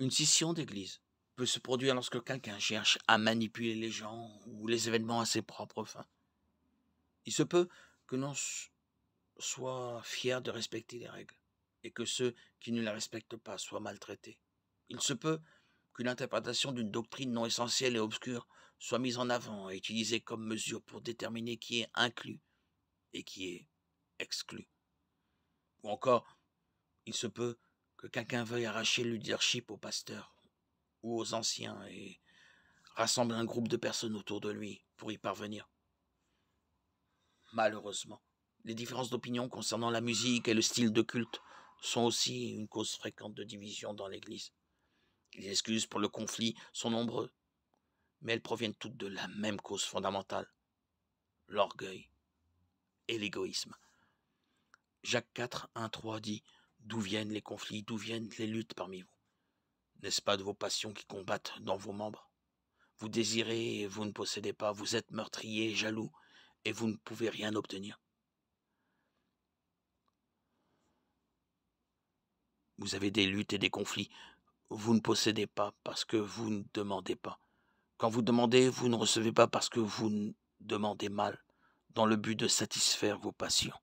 Une scission d'église peut se produire lorsque quelqu'un cherche à manipuler les gens ou les événements à ses propres fins. Il se peut que l'on soit fier de respecter les règles et que ceux qui ne la respectent pas soient maltraités. Il se peut qu'une interprétation d'une doctrine non essentielle et obscure soit mise en avant et utilisée comme mesure pour déterminer qui est inclus et qui est exclu. Ou encore, il se peut que quelqu'un veuille arracher le leadership au pasteur ou aux anciens et rassemble un groupe de personnes autour de lui pour y parvenir. Malheureusement, les différences d'opinion concernant la musique et le style de culte sont aussi une cause fréquente de division dans l'Église. Les excuses pour le conflit sont nombreuses, mais elles proviennent toutes de la même cause fondamentale, l'orgueil et l'égoïsme. Jacques 4, 1, 3 dit D'où viennent les conflits, d'où viennent les luttes parmi vous N'est-ce pas de vos passions qui combattent dans vos membres Vous désirez et vous ne possédez pas, vous êtes meurtrier, jaloux, et vous ne pouvez rien obtenir. Vous avez des luttes et des conflits. Vous ne possédez pas parce que vous ne demandez pas. Quand vous demandez, vous ne recevez pas parce que vous demandez mal, dans le but de satisfaire vos passions.